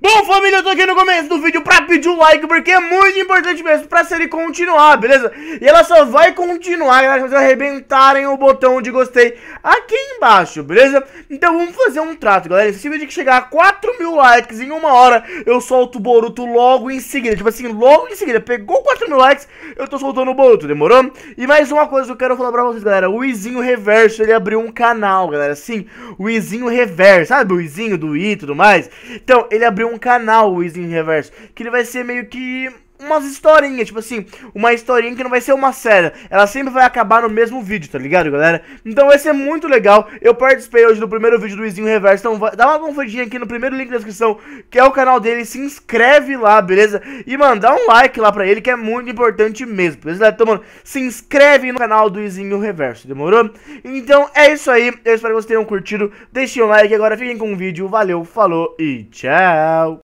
Bom, família, eu tô aqui no começo do vídeo pra pedir um like, porque é muito importante mesmo pra série continuar, beleza? E ela só vai continuar, galera, se vocês arrebentarem o botão de gostei aqui embaixo, beleza? Então vamos fazer um trato, galera. Se esse vídeo chegar a 4 mil likes em uma hora, eu solto o Boruto logo em seguida. Tipo assim, logo em seguida, pegou 4 mil likes, eu tô soltando o Boruto, demorou? E mais uma coisa que eu quero falar pra vocês, galera. O Izinho Reverso, ele abriu um canal, galera, sim. O Izinho Reverso, sabe o Izinho do I e tudo mais? Então, ele ele abriu um canal, o Wiz Reverso, que ele vai ser meio que umas historinhas, tipo assim, uma historinha que não vai ser uma série. Ela sempre vai acabar no mesmo vídeo, tá ligado, galera? Então vai ser muito legal. Eu participei hoje do primeiro vídeo do Izinho Reverso, então vai, dá uma conferidinha aqui no primeiro link da descrição, que é o canal dele, se inscreve lá, beleza? E, mano, dá um like lá pra ele, que é muito importante mesmo, beleza? Então, mano, se inscreve no canal do Izinho Reverso, demorou? Então é isso aí, eu espero que vocês tenham curtido, deixem um like agora, fiquem com o vídeo, valeu, falou e tchau!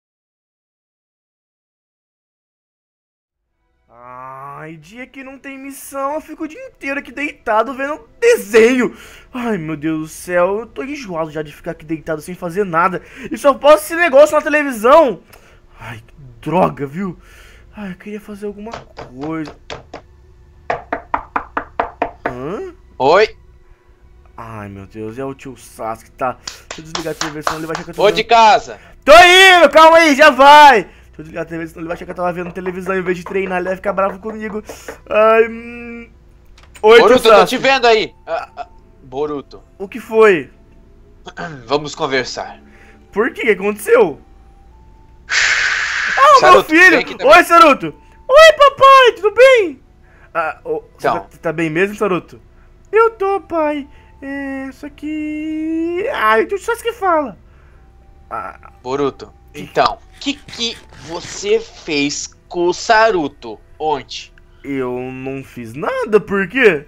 Ai, dia que não tem missão, eu fico o dia inteiro aqui deitado vendo desenho. Ai, meu Deus do céu, eu tô enjoado já de ficar aqui deitado sem fazer nada. E só posso esse negócio na televisão. Ai, que droga, viu? Ai, eu queria fazer alguma coisa. Hã? Oi? Ai, meu Deus, é o tio Sasuke, tá? Deixa eu desligar a televisão, ele vai achar que eu tô... de casa! Tô indo, calma aí, já vai! Deixa eu desligar a ele vai achar que tá eu tava vendo televisão em vez de treinar, ele vai ficar bravo comigo. Ai, hum... Oi, Boruto, tô te vendo aí. Ah, ah, Boruto. O que foi? Vamos conversar. Por que? O que aconteceu? Ah, o Saruto, meu filho! Oi, Saruto! Oi, papai, tudo bem? Ah, oh, então. tá, tá bem mesmo, Saruto? Eu tô, pai. É, só que... Ah, tu sabe o que fala. Ah. Boruto, então, o que, que você fez com o Saruto ontem? Eu não fiz nada, por quê?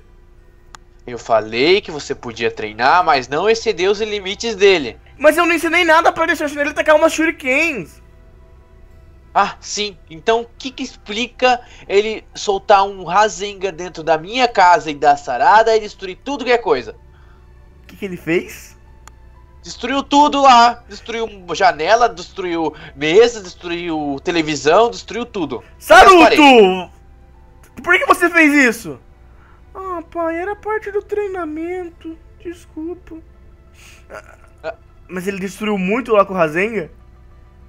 Eu falei que você podia treinar, mas não excedeu os limites dele. Mas eu não ensinei nada para deixar ele atacar uma shurikens. Ah, sim. Então o que, que explica ele soltar um Rasenga dentro da minha casa e da Sarada e destruir tudo que é coisa? O que, que ele fez? Destruiu tudo lá. Destruiu janela, destruiu mesa, destruiu televisão, destruiu tudo. Saruto! Por que você fez isso? Ah, pai, era parte do treinamento. Desculpa. Ah. mas ele destruiu muito lá com o Razenga?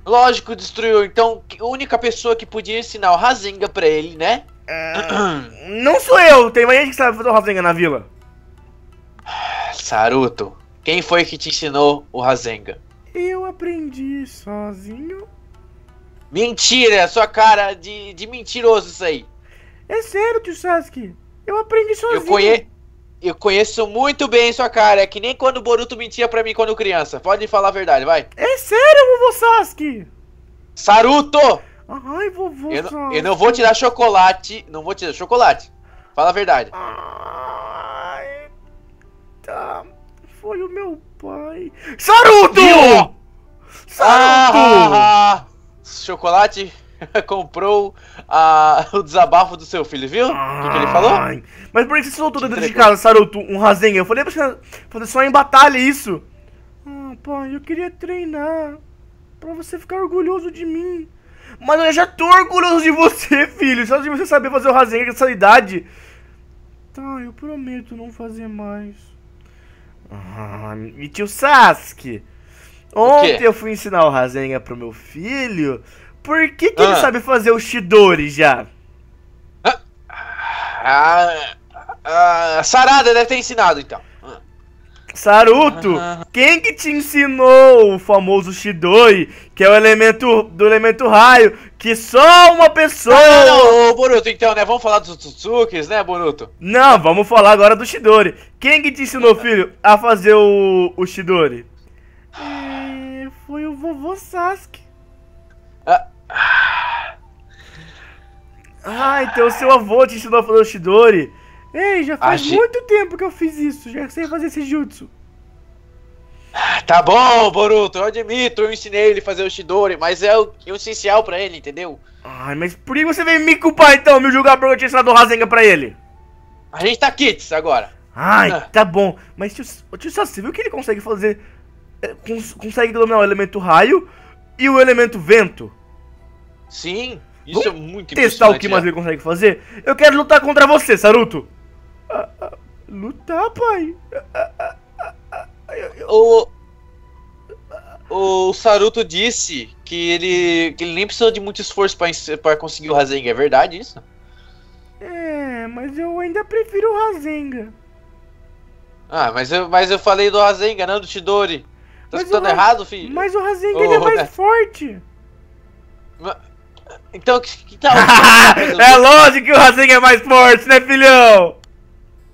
Lógico, destruiu. Então, a única pessoa que podia ensinar o Razenga pra ele, né? É, não sou eu. Tem mais gente que sabe fazer o Razenga na vila. Saruto. Quem foi que te ensinou o Razenga? Eu aprendi sozinho. Mentira, é sua cara de, de mentiroso isso aí. É sério, tio Sasuke. Eu aprendi sozinho. Eu, conhe... eu conheço muito bem sua cara. É que nem quando o Boruto mentia pra mim quando criança. Pode falar a verdade, vai. É sério, vovô Sasuke. Saruto! Ai, vovô eu, Sasuke. Não, eu não vou tirar chocolate. Não vou tirar chocolate. Fala a verdade. Ah foi o meu pai. Saruto! Saruto! Ah, ah, ah, Chocolate comprou ah, o desabafo do seu filho, viu? O que, ele falou? Mas por que você soltou dentro de casa, Saruto, um rasenha? Eu falei pra você fazer só em batalha isso. Ah, pai, eu queria treinar pra você ficar orgulhoso de mim. Mas eu já tô orgulhoso de você, filho. Só de você saber fazer o rasenha com essa idade. Tá, eu prometo não fazer mais. Ah, me tio Sasuke! Ontem eu fui ensinar o Rasenga pro meu filho. Por que, que ah. ele sabe fazer o Shidori já? Ah, ah, ah, Sarada deve ter ensinado então. Saruto, quem que te ensinou o famoso Shidoi, que é o elemento do elemento raio, que só uma pessoa. Ah, não, ô, Boruto, então, né? Vamos falar dos Tsutsukis, né, Boruto? Não, vamos falar agora do Shidori. Quem que te ensinou, ah. filho, a fazer o, o Shidori? É, foi o vovô Sasuke. Ah. ah, então seu avô te ensinou a fazer o Shidori. Ei, já faz muito tempo que eu fiz isso, já sei fazer esse jutsu. Tá bom, Boruto, eu admito, eu ensinei ele a fazer o Shidori, mas é o, é o essencial pra ele, entendeu? Ai, mas por que você veio me culpar então, me julgar porque eu tinha ensinado o Rasengan pra ele? A gente tá kits agora. Ai, ah. tá bom. Mas tio, tio Sassi, você viu que ele consegue fazer... É, cons, consegue dominar o elemento raio e o elemento vento? Sim, isso Vamos é muito testar o que mais né? ele consegue fazer? Eu quero lutar contra você, Saruto. Ah, ah, lutar, pai? Ah, ah, ah, ah eu, eu o Saruto disse que ele, que ele nem precisa de muito esforço para conseguir o Rasengan. É verdade isso? É, mas eu ainda prefiro o Rasengan. Ah, mas eu, mas eu falei do Rasengan, não né, do Chidori. Tá escutando errado, filho? Mas o Rasengan oh, é mais né? forte. então, que, que tal? é lógico que o Rasengan é mais forte, né, filhão?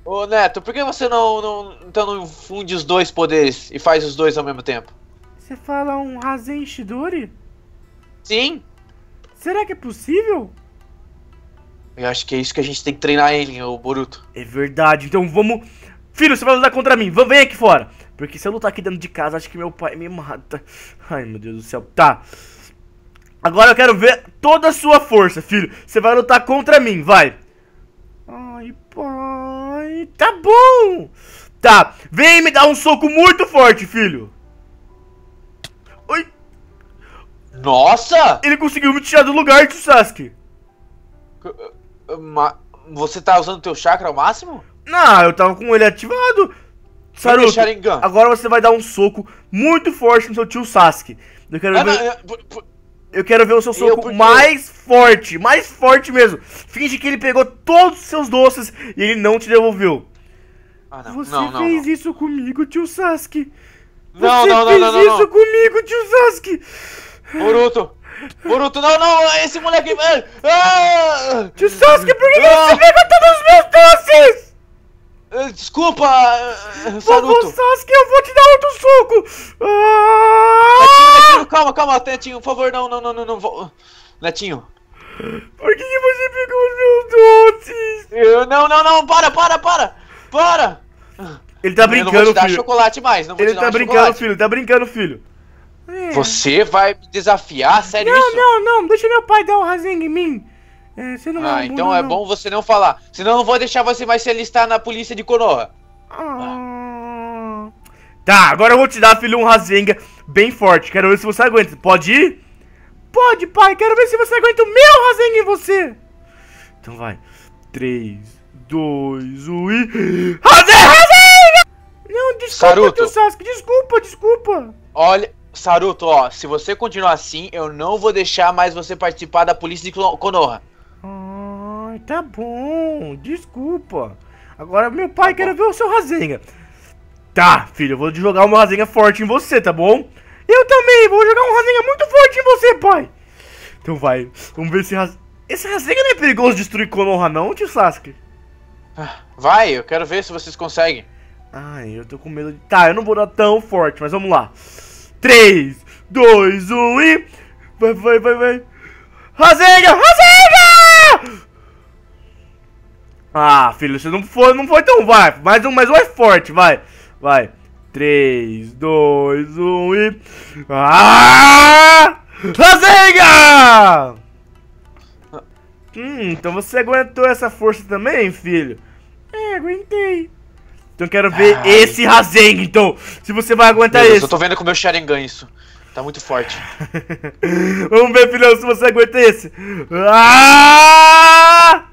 Ô Neto, por que você não, não então não funde os dois poderes e faz os dois ao mesmo tempo? Você fala um Razen Shidori? Sim. Será que é possível? Eu acho que é isso que a gente tem que treinar ele, o Boruto. É verdade, então vamos. Filho, você vai lutar contra mim, vem aqui fora. Porque se eu lutar aqui dentro de casa, acho que meu pai me mata. Ai, meu Deus do céu. Tá. Agora eu quero ver toda a sua força, filho. Você vai lutar contra mim, vai. Ai, pai. Tá bom. Tá. Vem me dar um soco muito forte, filho. Nossa! Ele conseguiu me tirar do lugar, Sasuke. Uh, uh, ma você tá usando teu chakra ao máximo? Não, eu tava com ele ativado. Saru. agora você vai dar um soco muito forte no seu tio Sasuke. Eu quero ah, ver... Não, eu... eu... quero ver o seu soco mais forte, mais forte mesmo. Finge que ele pegou todos os seus doces e ele não te devolveu. Ah, não. Você não, fez isso comigo, tio Sasuke. Você fez isso comigo, tio Sasuke. Boruto! Boruto, não, não, esse moleque. Ah! Tio Sasuke, por que ah! você pegou todos os meus doces? Ah, desculpa, ah, ah, Saruto. Vovô Sasuke, eu vou te dar outro soco. Ah! Netinho, netinho, calma, calma, Netinho, por favor, não, não, não, não, não. Netinho. Por que você pegou os meus doces? Eu, não, não, não, para, para, para, para. Ele tá brincando, filho. Eu não vou te dar filho. chocolate mais, não vou Ele te tá dar tá um brincando, filho, tá brincando, filho. É. Você vai me desafiar? Sério não, isso? Não, não, deixa meu pai dar um rasenga em mim. É, você não ah, é um então é não. bom você não falar. Senão eu não vou deixar você mais se alistar na polícia de Konoha. Ah. Tá, agora eu vou te dar, filho, um rasenga bem forte. Quero ver se você aguenta. Pode ir? Pode, pai. Quero ver se você aguenta o meu rasenga em você. Então vai. 3, 2, 1 e... Rasenga! Não, desculpa, Saruto. Sasuke. Desculpa, desculpa. Olha... Saruto, ó, se você continuar assim, eu não vou deixar mais você participar da polícia de Konoha. Ai, tá bom, desculpa. Agora meu pai tá quer ver o seu Rasenga. Tá, filho, eu vou jogar uma Rasenga forte em você, tá bom? Eu também, vou jogar um Rasenga muito forte em você, pai. Então vai, vamos ver se Esse Rasenga não é perigoso destruir Konoha não, tio Sasuke? Ah, vai, eu quero ver se vocês conseguem. Ai, eu tô com medo de... Tá, eu não vou dar tão forte, mas vamos lá. 3, 2, 1 e... Vai, vai, vai, vai. Rasenga! Rasenga! Ah, filho, você não foi, não foi tão vai. Mais um, mais um é forte, vai. Vai. 3, 2, 1 e... Ah! Rasenga! Ah. Hum, então você aguentou essa força também, filho? É, aguentei. Então quero ver Ai. esse Rasengan, então. Se você vai aguentar Deus, isso. Eu tô vendo com o meu Sharingan é isso. Tá muito forte. Vamos ver, filhão, se você aguenta esse. Ah!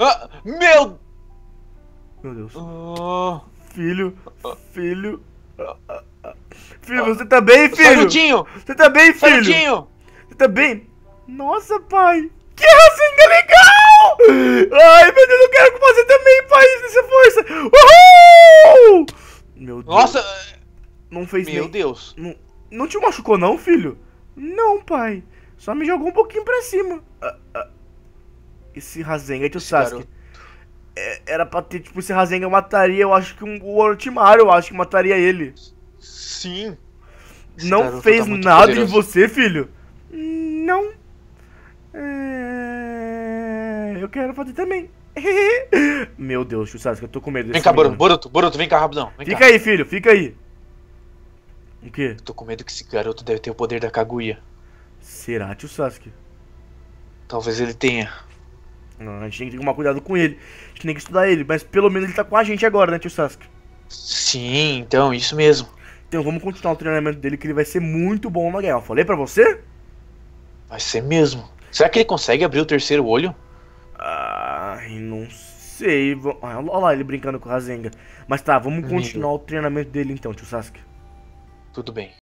Ah, meu... Meu Deus. Oh. Filho, ah. filho... Ah. Filho, você tá bem, filho? Salutinho! Você tá bem, filho? Salutinho! Você tá bem? Nossa, pai! Que Rasengan é Ai, meu Deus, eu quero fazer também, país, nessa força! Uhul! Meu Deus. Nossa! Não fez Meu nem... Deus. Não, não te machucou não, filho? Não, pai. Só me jogou um pouquinho pra cima. Ah, ah. Esse rasenga de Sasuke. É, era pra ter, tipo, esse rasenga mataria, eu acho que um, o Orochimaru, eu acho que mataria ele. Sim. Esse não tá fez tá nada poderoso. em você, filho? Não. É eu quero fazer também. Meu Deus, Chusasca, eu tô com medo desse Vem cá, menino. Boruto, Boruto, vem cá rapidão. Vem fica cá. aí, filho, fica aí. O quê? Eu tô com medo que esse garoto deve ter o poder da Kaguya. Será, tio Sasuke? Talvez ele tenha. Não, a gente tem que tomar cuidado com ele. A gente tem que estudar ele, mas pelo menos ele tá com a gente agora, né, tio Sasuke? Sim, então, isso mesmo. Então vamos continuar o treinamento dele, que ele vai ser muito bom na guerra. Eu falei pra você? Vai ser mesmo. Será que ele consegue abrir o terceiro olho? Ai, não sei. Ah, olha lá ele brincando com o Razenga. Mas tá, vamos continuar o treinamento dele então, tio Sasuke. Tudo bem.